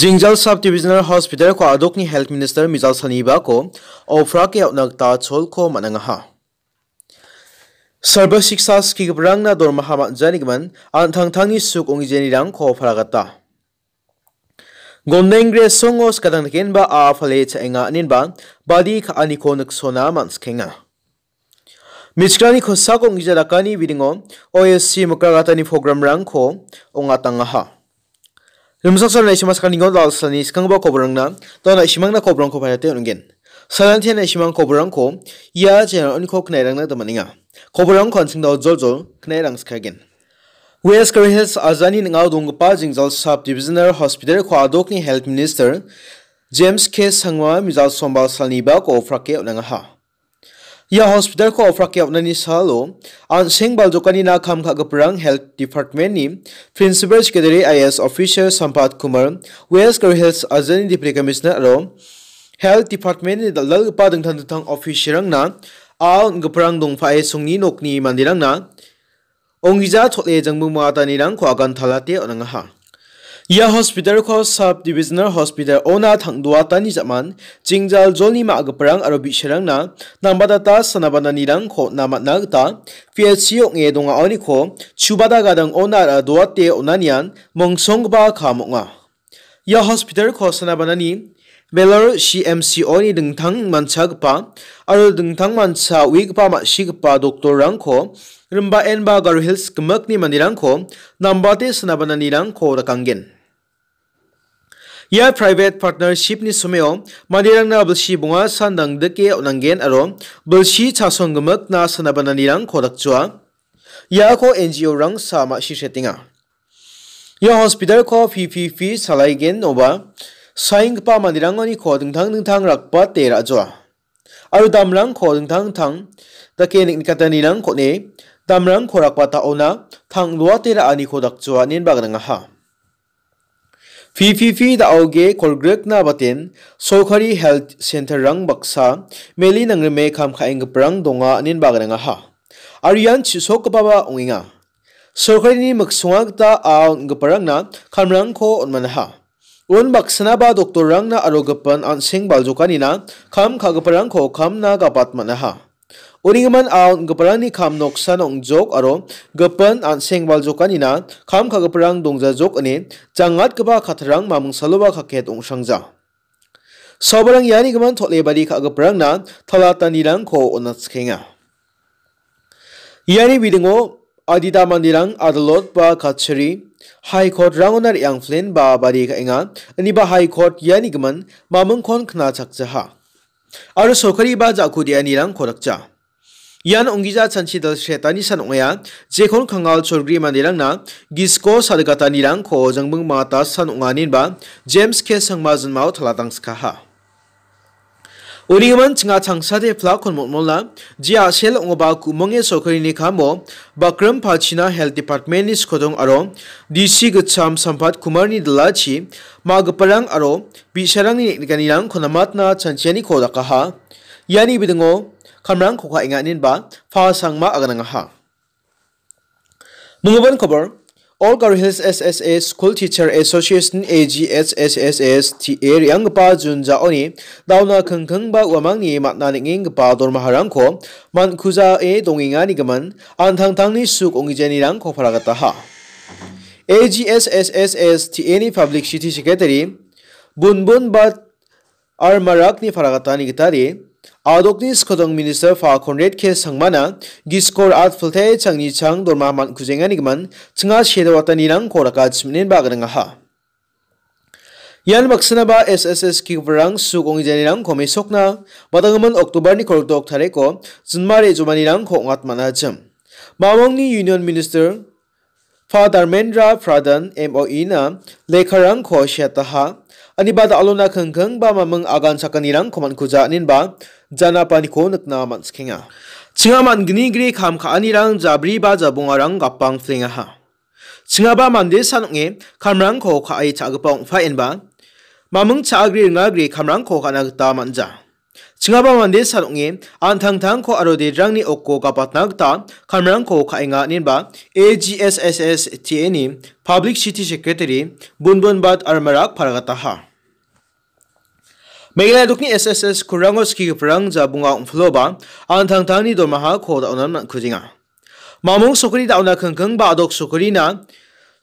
जिंगजल sub divisional hospital को अदोकनी health minister मिजाल सनीबा को Oprah के अवनगता छोल को मनंगहा सर्व शिक्षा स्कीग रंग ना दरमाहा मानजानिगमन अनथंगथांगनि सुख ओंगिजेनि रंग को फरागता गोमनेंग्रे सोंगोस कदंगकेनबा आ फले छेंगा निनबा बादी खानि को नक्सोना मानसखेंगा मिस्क्रानि खोसा को ओंगिजाराकानि बिदिङो ओएससी मकरागातानि प्रोग्राम रंग को ओंगातांगाहा rimsakson na simas kan ingon lal sani sikang ba kobrang na to na simang na kobrang ko phaya te ungen salan te na simang kobrang ko ya je on ko knai rang na da maninga kobrang kon sing da jol jol knai rang skagen West Korea Health Azani ngau dungpa jingjal sub divisional hospital ko adokni health minister James K sangwa mizal sombal salniba ko frake unanga ha या hospital को offer के अपने सालो आन सिंह बालजोकानी ना खाम खागपरंग हेल्थ डिपार्टमेंट नि principal secretary I S officer Sampad Kumar west कर हेल्थ अजनी डिप्टी कमिश्नर रो हेल्थ डिपार्टमेंट नि दंग पा ऑफिसर ना आन गपरंग दोंफाए सुंगनि नोकनि मंदिरंग ना ओंगिजा थोले जंगबु माता नि रंग ख्वागन थलाते अनंगा hospital divisional या हॉस्पिटल खो सब डिविजनल हॉस्पिटल ओना थंगदुआ तानी जमान चिंगजाल जोली मा अगपरांग अरो बिशरंग ना नंबादाता सनाबाना निरंग खो नामनागता पीएचसीओ nge donga oni kho chubada gadang onar adwa te onanian mongsongba khamonga ya hospital kho sanabanani belor cmc oni dingthang manchagpa aro dingthang mancha wigpa ma shigpa doctor rang kho rimba enba garu hills kmakni manirang kho nambate sanabanani rang kho rakangen যa p্রাvt pনাশপন েির ব মদনজo hপি fi fi fi da auge kolgrek na batin sokhari health center rang baksa meli nang me kham kha eng prang donga anin bagranga ha aryan chi sok baba onginga sokhari ni makswang ta ang prang na khamrang kho onman ha un baksana ba doctor rang na arogapan an sing baljukanina kham kha prang kho kham na ga patmana ha Uringaman ang gaparang ni kham noksa nong jok aro gapan an sengbal jokan ina kham kha gaparang dongja jok ane changat kaba khatrang mamung saloba khaket ongsangja. Sobarang yani gaman thole bari kha gaparang na thalata nirang ko onat khenga. Yani bidingo adita mandirang adalot ba kachari high court रांगोनर यांगफ्लेन बा बारी का एंगा अनिबा high court यानिगमन मामंग खोन खना चकचा हा और सोखरी बा जाकुदिया निरंग खोरकचा yan ongija chanchi dal shetani san ongya jekhon khangal cholgri mandirang na gisko sadgata nirang ko jangbang mata san onganin ba james ke sangma janmao thalatang skaha उनिगमन चिंगा छांगसा दे फ्ला खनमोलना जिया सेल ओबा कुमंगे सोखरिनि खामो बक्रम फाचिना हेल्थ डिपार्टमेंट नि स्खदों आरो डीसी गछाम संपाद कुमारनि दलाची मागपरां आरो बिसरांनि निगनिरां खनामातना चंचेनि खोदाकाहा यानि बिदंगो Kamran khokha inga nin ba fa sangma aganang ha mungaban kabar All Gar Hills SSA School Teacher Association AGS SSS TA Yangpa Junja Oni Dauna Khangkhang Ba Wamang Ni Matna Nging Pa Dor Maharang Ko Man Khuza E Donginga Ni Gaman An Thang Thang Ni Suk Ongi Jeni Rang Ko Pharagata Ha AGS SSS TA Ni Public City Secretary Bunbun Bat Armarak Ni Pharagata Ni Gitari Adokni Skodong Minister for Conrad K. Sangmana, Giskor Art Fulte Changni Chang Dorma Man Kuzenganigman, Changa Shedawatani Rang Korakat Sminin Bagarangaha. Yan baksanaba SSS kibarang sugong janirang kome sokna batangaman October ni korok tareko junmare jumanirang ko ngat manajam Mawang ni Union Minister Father Mendra Pradhan MOE na lekharang ko shyataha Ani ba da alona kengkeng ba mamang agan s a k a n i r a n g koman kuja anin ba jana paniko nakna manskinga. t s i n g a man gini gri kam ka anirang jabri ba jabungarang gapang flinga ha. t s i n g a ba mande sanonge kamrang ko ka ai t h a g a p a ongfa en ba mamang t s a g r i nga gri kamrang ko ka nagta manja. Chingaba mande salongi an t a n g t a n g ko arodi rangni okko k a p a t n a g ta kamrang ko k a i n g a ninba AGSSS TNI Public City Secretary Bunbun Bat Armarak Paragata ha. m e g h a l a i dukni SSS kurangos ki prang e jabunga umfloba an t a n g t a n g ni d o m a h a ko da onan kujinga. Mamung s u k u r i da onan kengkeng ba adok s u k u r i na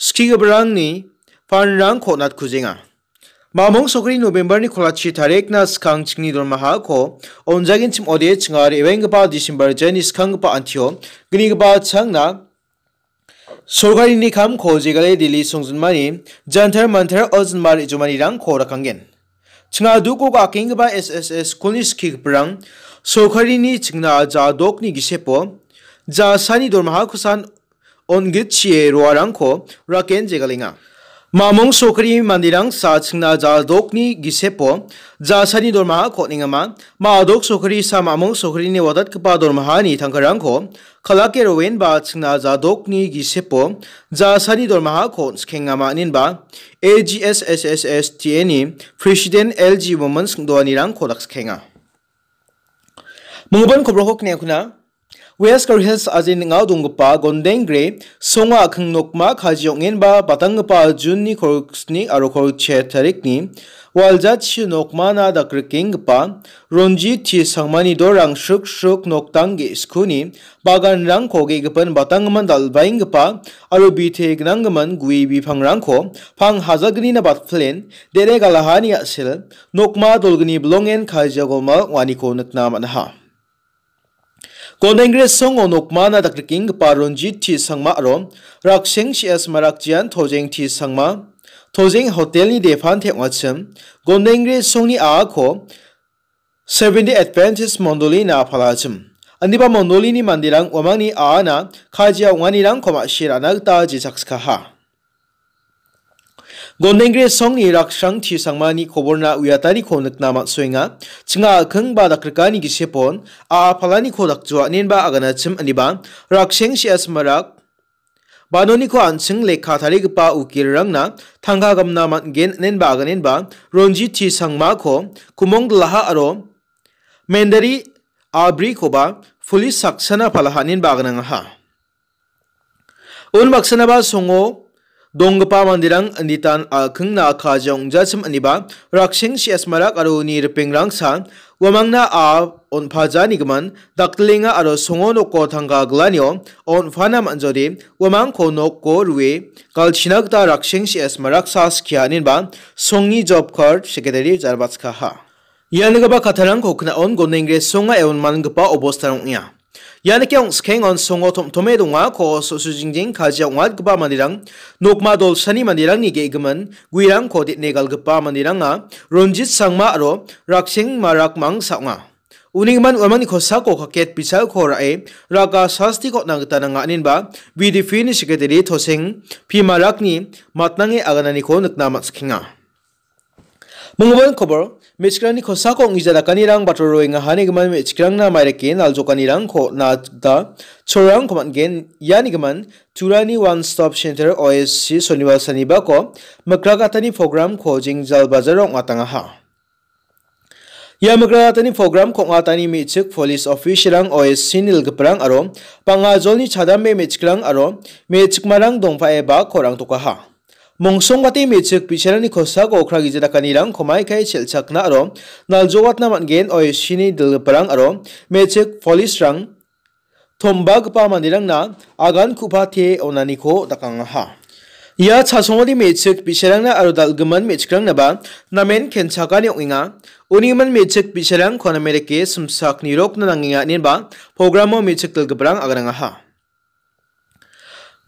ski prang e ni panrang ko nat kujinga. Mamong sokri November ni kolachi tarek na skang chingni dormaha ko onjagin chim ode chingar eveng pa December jeni skang pa antio gni pa chang na सरकारी निखाम खो जेगले दिल्ली संजुनमानी जंथर मंथर अजनमार इजुमानी रंग खो रखंगेन छिंगा दुको का किंग बा एस एस एस कुनिस खिक ब्रंग सरकारी नि छिंगना जा दोक नि गिसेपो जा सानी दरमहा खुसान ongichie ruarangko raken jegalinga Mamong sokri mandirang sa chingna za dok ni gisepo, za sani dorma ko ningama, ma dok sokri sa mamong sokri ni wadat kapa dorma ha ni tangkarang ko, kala kerowen ba chingna za dok ni gisepo, za sani dorma ha ko skengama nin President LG Women's Ngdoa nirang ko lak skenga. Weskar hins as in nga dunga pa gondeng gre, songa akhang nukma khajiyong in ba batanga pa jun ni koruks ni aru koruk che tarik ni, wal jat shi nukma na da krikeng pa, ronji ti sangmani do rang shuk shuk nuktang ge isku ni, bagan rang ko ge gipan batanga man dal baing pa, aru bi te gnang man gui bi pang rang ko, pang hazag ni na bat flin, dere galahani asil, nukma dolgani blongen khajiyong ma wani ko nukna man haa. Congress song onok mana dak king paron ji thi sangma rom rak seng cs marak jian thojeng thi sangma thojeng hotel ni defan the ngachem Congress song ni a kho 70 adventist mondoli na phalachim andiba mondoli ni mandirang omang ni a na khajia wani rang khoma shirana ta ji chakskha ha Gondengre songni rakshang thi sangmani khoborna uyatari khonak nama soinga chinga khang ba dakrkani gi sepon a phalani khodak jwa nenba agana chim aniba raksheng si asmarak Banoni ko ansing lekha thari gpa ukir rangna thangha gamna man gen nenba aganenba ronji thi sangma ko kumong laha aro mendari आब्री खोबा fully सक्सना फलहानिन बागनंग हा उन बक्सनाबा सोंगो dongpa mandirang anitan alkhung na kha jong jachim aniba raksing si asmarak aro nir pingrang sa wamangna a on phaja nigman daklinga aro songono ko thanga glanio on phanam anjori wamang ko no ko ruwe kalchinak ta raksing si asmarak sa skianin ba songi job card secretary jarbatskha ha yanigaba khatharang khokna on go nengre songa eon manggpa obostarong ya Yani kyang skeng on songo tom tome donga ko so su jing jing ngad gba mandirang nokma dol sani mandirang ni ge guirang ko dit negal gba mandirang a ronjit sangma ro raksing marak mang sanga Uningman uamani kosa ko kaket pisal ko rae raga sasti ko nang tananga anin ba BDP ni sekretari thoseng pimarak ni matnange aganani ko nakna matskinga Mengubah kobar মিছকৰণী খোচা কং ইজাদা কানি ৰং বাটৰ ৰৈ হানি গমান মিছকৰং না মাইৰে কে নাল জোকানি ৰং খো না দা চৰং খমান গেন ইয়ানি গমান চুৰানি one stop centre O' S C শনিবাৰ শনিবাৰ ক মকৰা গাতানি প্ৰগ্ৰাম খো জিং জাল বাজাৰ ৰং আটাঙা হা ইয়ামগ্ৰা আটানি প্ৰগ্ৰাম খো আটানি মিছক পুলিচ অফিচ ৰং অ' এছ চি নীল গপৰাং আৰু পাঙা জলনি চাদা মে মিছকৰং আৰু মেছক মাৰং দংফা এবা খৰাং টকা হা mongsonggati mechik bicharani khosako okhragi jadakanirang khomai khai chelchakna aro naljowatna mangen oi shini dilparang aro mechik polisrang thombagpa mandirangna agan kupha the onaniko dakangaha ia chasongodi mechik bicharangna aro dalgaman mechikrangna ba namen khenchakani onginga uniman mechik bicharang khonamereke sumsak nirokna nanginga ninba programo mechik dalgabrang agrangaha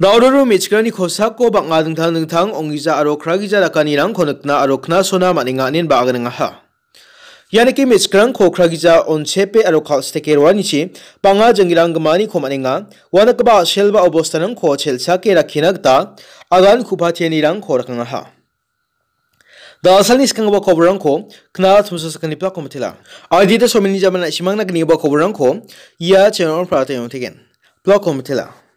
나오르르 미치가니 코사코 박가 등탕 등탕 옹기자 아로 크라기자 라카니랑 코늑나 아로 크나 소나 마닝아닌 바가능아하 야네키 미치크랑 코크라기자 온체페 아로 카스테케로아니치 방아 정기랑 그마니 코마닝아 와나크바 셀바 오보스타는 코첼차케 라키나그다 아간 쿠바티엔이랑 코라캉아하 Dasalni skangba koburan ko kna thumsa skani pla komatila. Adita somini jamana simangna gniba koburan ko ya chenon prata yon tegen. Pla komatila.